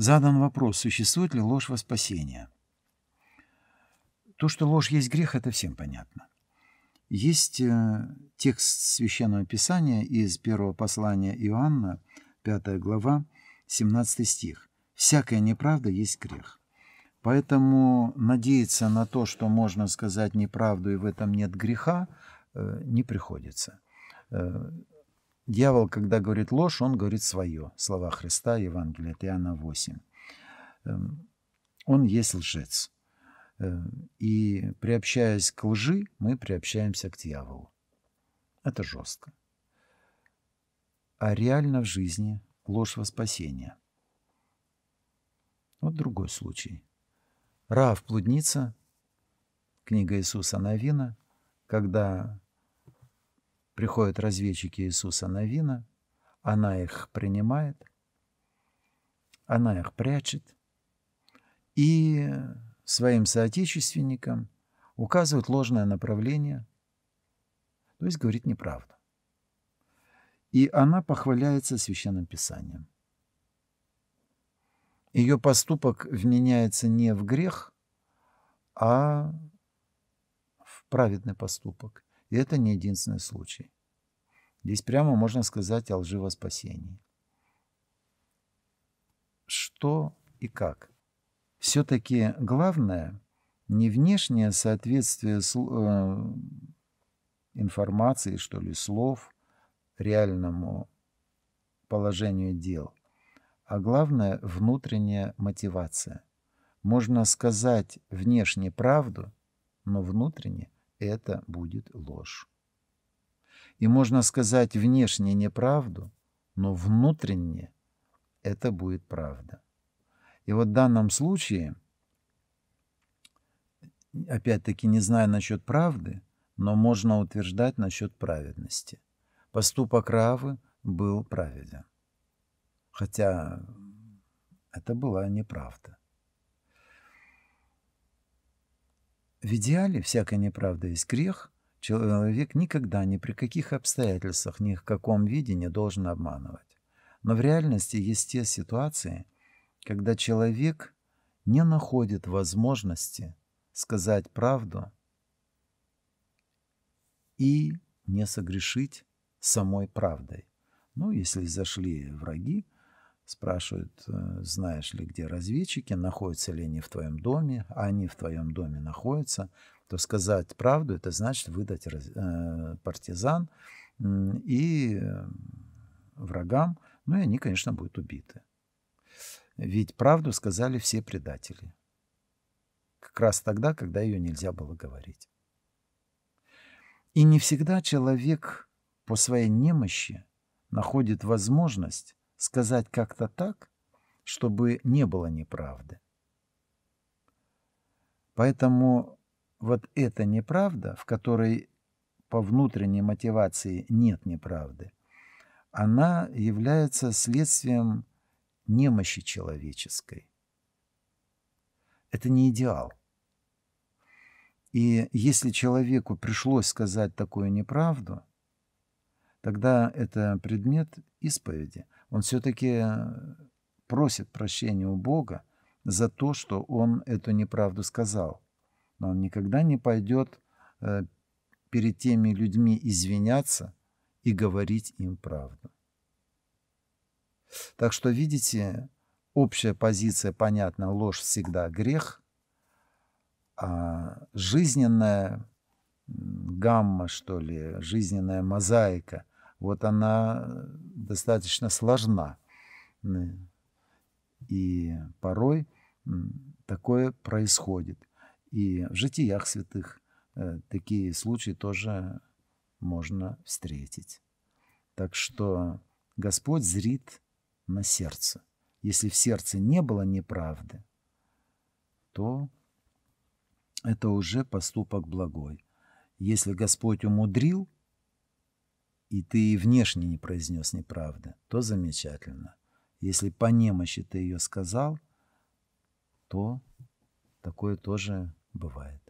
задан вопрос, существует ли ложь во спасение. То, что ложь есть грех, это всем понятно. Есть э, текст Священного Писания из первого послания Иоанна, 5 глава, 17 стих. «Всякая неправда есть грех». Поэтому надеяться на то, что можно сказать неправду и в этом нет греха, э, не приходится. Э, Дьявол, когда говорит ложь, он говорит свое. Слова Христа, Евангелие от Иоанна 8. Эм, он есть лжец. Эм, и приобщаясь к лжи, мы приобщаемся к дьяволу. Это жестко. А реально в жизни ложь во спасение. Вот другой случай. Раав Плудница, книга Иисуса Новина, когда Приходят разведчики Иисуса Новина, она их принимает, она их прячет и своим соотечественникам указывает ложное направление, то есть говорит неправду. И она похваляется священным писанием. Ее поступок вменяется не в грех, а в праведный поступок. И это не единственный случай. Здесь прямо можно сказать о лживоспасении. Что и как? Все-таки главное не внешнее соответствие э, информации, что ли, слов реальному положению дел, а главное – внутренняя мотивация. Можно сказать внешне правду, но внутренне – это будет ложь. И можно сказать внешне неправду, но внутренне это будет правда. И вот в данном случае, опять-таки не знаю насчет правды, но можно утверждать насчет праведности. Поступок Равы был праведен. Хотя это была неправда. В идеале всякая неправда есть грех. Человек никогда ни при каких обстоятельствах, ни в каком виде не должен обманывать. Но в реальности есть те ситуации, когда человек не находит возможности сказать правду и не согрешить самой правдой. Ну, если зашли враги, спрашивают, э, знаешь ли, где разведчики, находятся ли они в твоем доме, а они в твоем доме находятся, то сказать правду – это значит выдать э, партизан и э, врагам, ну и они, конечно, будут убиты. Ведь правду сказали все предатели. Как раз тогда, когда ее нельзя было говорить. И не всегда человек по своей немощи находит возможность сказать как-то так, чтобы не было неправды. Поэтому вот эта неправда, в которой по внутренней мотивации нет неправды, она является следствием немощи человеческой. Это не идеал. И если человеку пришлось сказать такую неправду – тогда это предмет исповеди. Он все-таки э, просит прощения у Бога за то, что он эту неправду сказал. Но он никогда не пойдет э, перед теми людьми извиняться и говорить им правду. Так что, видите, общая позиция, понятна: ложь всегда грех, а жизненная гамма, что ли, жизненная мозаика вот она достаточно сложна. И порой такое происходит. И в житиях святых э, такие случаи тоже можно встретить. Так что Господь зрит на сердце. Если в сердце не было неправды, то это уже поступок благой. Если Господь умудрил – и ты и внешне не произнес неправды, то замечательно. Если по немощи ты ее сказал, то такое тоже бывает.